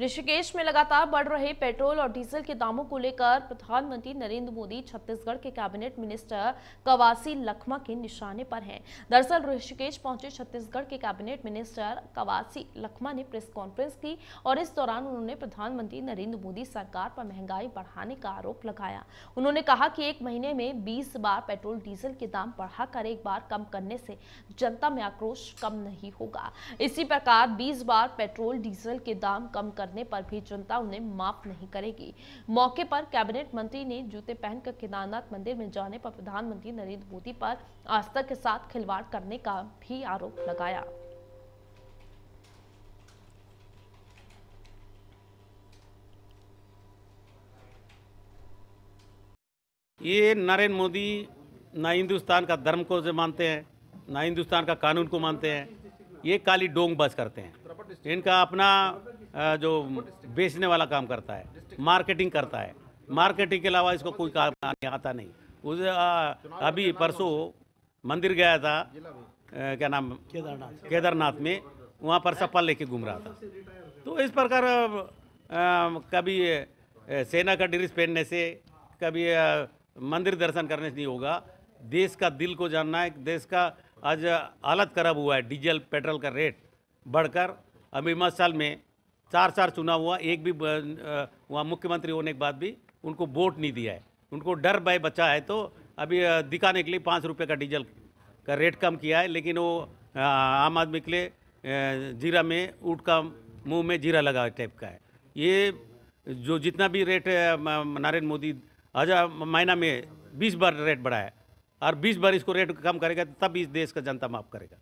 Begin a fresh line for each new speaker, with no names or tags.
ऋषिकेश में लगातार बढ़ रहे पेट्रोल और डीजल के दामों को लेकर प्रधानमंत्री नरेंद्र मोदी छत्तीसगढ़ के कैबिनेट मिनिस्टर कवासी लखमा के निशाने पर हैं दरअसल ऋषिकेश पहुंचे छत्तीसगढ़ के कैबिनेट मिनिस्टर कवासी लखमा ने प्रेस कॉन्फ्रेंस की और इस दौरान उन्होंने प्रधानमंत्री नरेंद्र मोदी सरकार पर महंगाई बढ़ाने का आरोप लगाया उन्होंने कहा कि एक महीने में बीस बार पेट्रोल डीजल के दाम बढ़ाकर एक बार कम करने से जनता में आक्रोश कम नहीं होगा इसी प्रकार बीस बार पेट्रोल डीजल के दाम कम कर करने पर भी जनता उन्हें माफ नहीं करेगी मौके पर कैबिनेट मंत्री ने जूते पहनकर केदारनाथ मंदिर में जाने पर प्रधानमंत्री नरेंद्र मोदी पर आस्था के साथ खिलवाड़ करने का भी आरोप लगाया
ये नरेंद्र मोदी ना हिंदुस्तान का धर्म को मानते हैं ना हिंदुस्तान का कानून को मानते हैं ये काली डोंग बस करते हैं इनका अपना जो बेचने वाला काम करता है मार्केटिंग करता है मार्केटिंग के अलावा इसको कोई काम आता नहीं उस अभी परसों मंदिर गया था क्या नाम केदारनाथ केदारनाथ में वहाँ पर सप्पा लेके घूम रहा था तो इस प्रकार कभी सेना का ड्रेस पहनने से कभी मंदिर दर्शन करने से नहीं होगा देश का दिल को जानना है देश का आज हालत खराब हुआ है डीजल पेट्रोल का रेट बढ़कर अभी मत साल में चार चार चुनाव हुआ एक भी वहाँ मुख्यमंत्री होने के बाद भी उनको वोट नहीं दिया है उनको डर भाई बचा है तो अभी दिखाने के लिए पाँच रुपये का डीजल का रेट कम किया है लेकिन वो आम आदमी के लिए जीरा में ऊट का मुंह में जीरा लगा टाइप का है ये जो जितना भी रेट नरेंद्र मोदी हजार महीना में बीस बार रेट बढ़ाया और बीस बार इसको रेट कम करेगा तब इस देश का जनता माफ़ करेगा